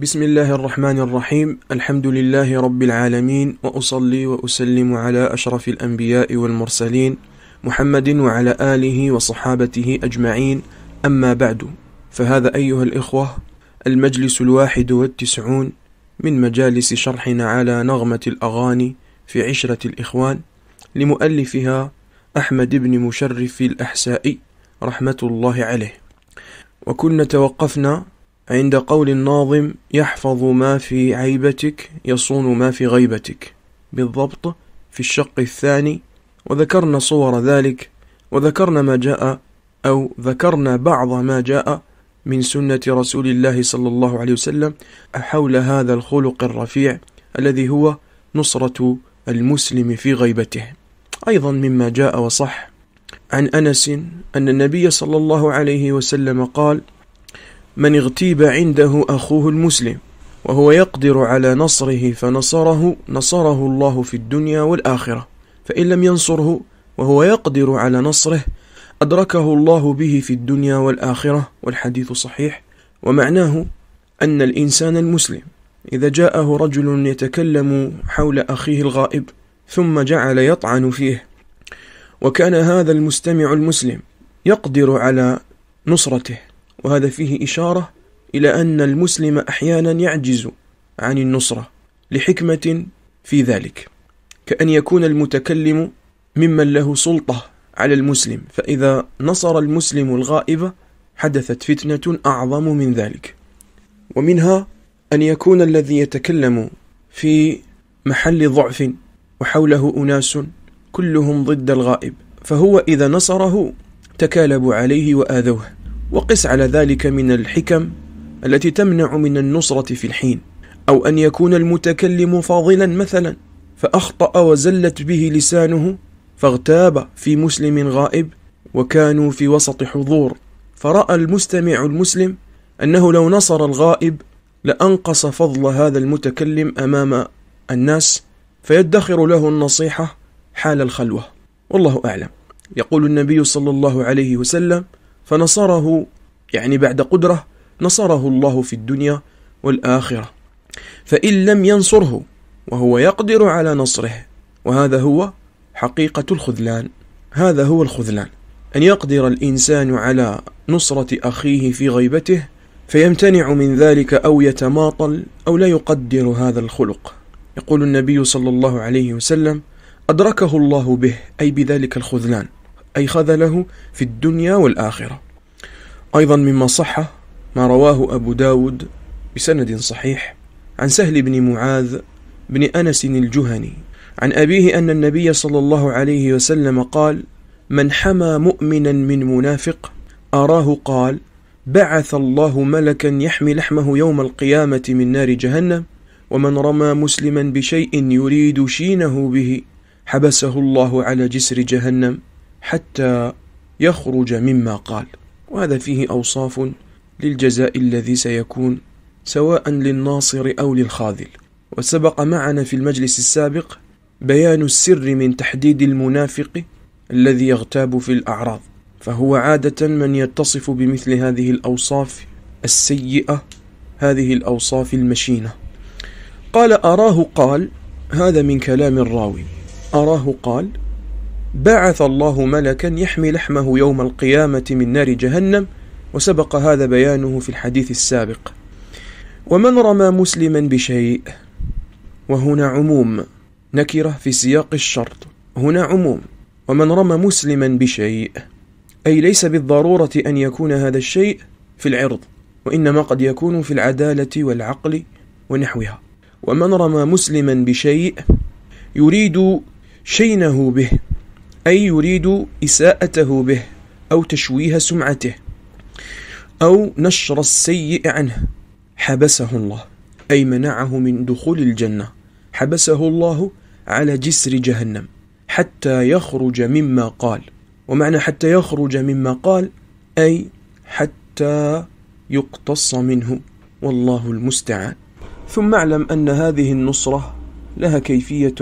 بسم الله الرحمن الرحيم الحمد لله رب العالمين وأصلي وأسلم على أشرف الأنبياء والمرسلين محمد وعلى آله وصحابته أجمعين أما بعد فهذا أيها الإخوة المجلس الواحد والتسعون من مجالس شرحنا على نغمة الأغاني في عشرة الإخوان لمؤلفها أحمد بن مشرف الأحسائي رحمة الله عليه وكنا توقفنا عند قول الناظم يحفظ ما في عيبتك يصون ما في غيبتك بالضبط في الشق الثاني وذكرنا صور ذلك وذكرنا ما جاء أو ذكرنا بعض ما جاء من سنة رسول الله صلى الله عليه وسلم حول هذا الخلق الرفيع الذي هو نصرة المسلم في غيبته أيضا مما جاء وصح عن أنس أن النبي صلى الله عليه وسلم قال من اغتيب عنده أخوه المسلم وهو يقدر على نصره فنصره نصره الله في الدنيا والآخرة فإن لم ينصره وهو يقدر على نصره أدركه الله به في الدنيا والآخرة والحديث صحيح ومعناه أن الإنسان المسلم إذا جاءه رجل يتكلم حول أخيه الغائب ثم جعل يطعن فيه وكان هذا المستمع المسلم يقدر على نصرته وهذا فيه إشارة إلى أن المسلم أحيانا يعجز عن النصرة لحكمة في ذلك كأن يكون المتكلم ممن له سلطة على المسلم فإذا نصر المسلم الغائب حدثت فتنة أعظم من ذلك ومنها أن يكون الذي يتكلم في محل ضعف وحوله أناس كلهم ضد الغائب فهو إذا نصره تكالبوا عليه وآذوه وقس على ذلك من الحكم التي تمنع من النصرة في الحين أو أن يكون المتكلم فاضلا مثلا فأخطأ وزلت به لسانه فاغتاب في مسلم غائب وكانوا في وسط حضور فرأى المستمع المسلم أنه لو نصر الغائب لأنقص فضل هذا المتكلم أمام الناس فيدخر له النصيحة حال الخلوة والله أعلم يقول النبي صلى الله عليه وسلم فنصره يعني بعد قدرة نصره الله في الدنيا والآخرة فإن لم ينصره وهو يقدر على نصره وهذا هو حقيقة الخذلان هذا هو الخذلان أن يقدر الإنسان على نصرة أخيه في غيبته فيمتنع من ذلك أو يتماطل أو لا يقدر هذا الخلق يقول النبي صلى الله عليه وسلم أدركه الله به أي بذلك الخذلان أي خذله في الدنيا والآخرة أيضا مما صح ما رواه أبو داود بسند صحيح عن سهل بن معاذ بن أنس الجهني عن أبيه أن النبي صلى الله عليه وسلم قال من حمى مؤمنا من منافق أراه قال بعث الله ملكا يحمي لحمه يوم القيامة من نار جهنم ومن رمى مسلما بشيء يريد شينه به حبسه الله على جسر جهنم حتى يخرج مما قال وهذا فيه أوصاف للجزاء الذي سيكون سواء للناصر أو للخاذل وسبق معنا في المجلس السابق بيان السر من تحديد المنافق الذي يغتاب في الأعراض فهو عادة من يتصف بمثل هذه الأوصاف السيئة هذه الأوصاف المشينة قال أراه قال هذا من كلام الراوي أراه قال بعث الله ملكا يحمي لحمه يوم القيامة من نار جهنم وسبق هذا بيانه في الحديث السابق ومن رمى مسلما بشيء وهنا عموم نكرة في سياق الشرط هنا عموم ومن رمى مسلما بشيء أي ليس بالضرورة أن يكون هذا الشيء في العرض وإنما قد يكون في العدالة والعقل ونحوها ومن رمى مسلما بشيء يريد شينه به أي يريد إساءته به أو تشويه سمعته أو نشر السيء عنه حبسه الله أي منعه من دخول الجنة حبسه الله على جسر جهنم حتى يخرج مما قال ومعنى حتى يخرج مما قال أي حتى يقتص منه والله المستعان ثم اعلم أن هذه النصرة لها كيفية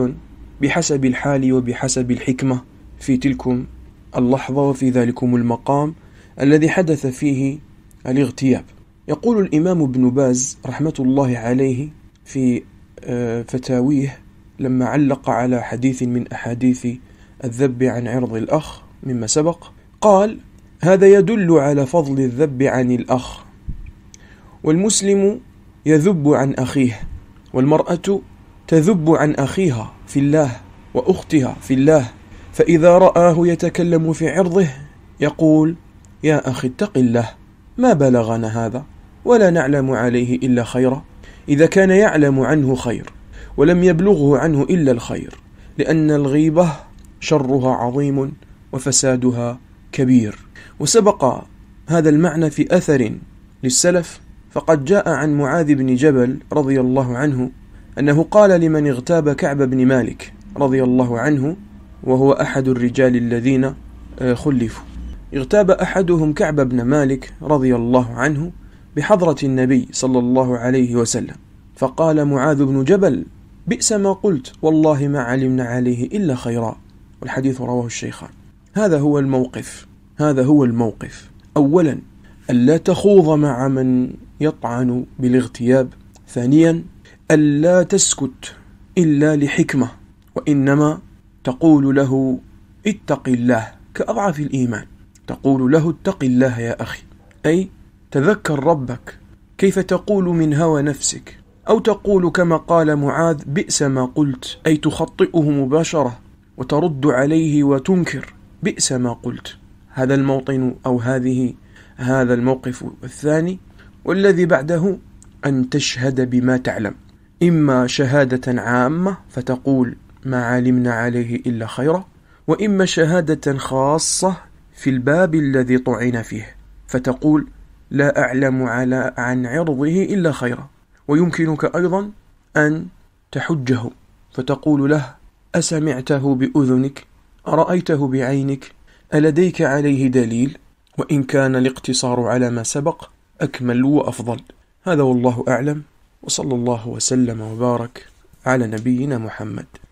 بحسب الحال وبحسب الحكمة في تلكم اللحظة وفي ذلكم المقام الذي حدث فيه الاغتياب يقول الإمام ابن باز رحمة الله عليه في آه، فتاويه لما علق على حديث من أحاديث الذب عن عرض الأخ مما سبق قال هذا يدل على فضل الذب عن الأخ والمسلم يذب عن أخيه والمرأة تذب عن أخيها في الله وأختها في الله فإذا رآه يتكلم في عرضه يقول يا أخي اتق الله ما بلغنا هذا ولا نعلم عليه إلا خيرا إذا كان يعلم عنه خير ولم يبلغه عنه إلا الخير لأن الغيبة شرها عظيم وفسادها كبير وسبق هذا المعنى في أثر للسلف فقد جاء عن معاذ بن جبل رضي الله عنه أنه قال لمن اغتاب كعب بن مالك رضي الله عنه وهو أحد الرجال الذين آه، خلفوا اغتاب أحدهم كعب بن مالك رضي الله عنه بحضرة النبي صلى الله عليه وسلم فقال معاذ بن جبل بئس ما قلت والله ما علمنا عليه إلا خيرا والحديث رواه الشيخان هذا هو الموقف هذا هو الموقف أولا ألا تخوض مع من يطعن بالاغتياب ثانيا ألا تسكت إلا لحكمة وإنما تقول له اتق الله كأضعف الإيمان تقول له اتق الله يا أخي أي تذكر ربك كيف تقول من هوى نفسك أو تقول كما قال معاذ بئس ما قلت أي تخطئه مباشرة وترد عليه وتنكر بئس ما قلت هذا الموطن أو هذه هذا الموقف الثاني والذي بعده أن تشهد بما تعلم إما شهادة عامة فتقول ما علمنا عليه إلا خيرا وإما شهادة خاصة في الباب الذي طعن فيه فتقول لا أعلم على عن عرضه إلا خيرا ويمكنك أيضا أن تحجه فتقول له أسمعته بأذنك أرأيته بعينك ألديك عليه دليل وإن كان الاقتصار على ما سبق أكمل وأفضل هذا والله أعلم وصلى الله وسلم وبارك على نبينا محمد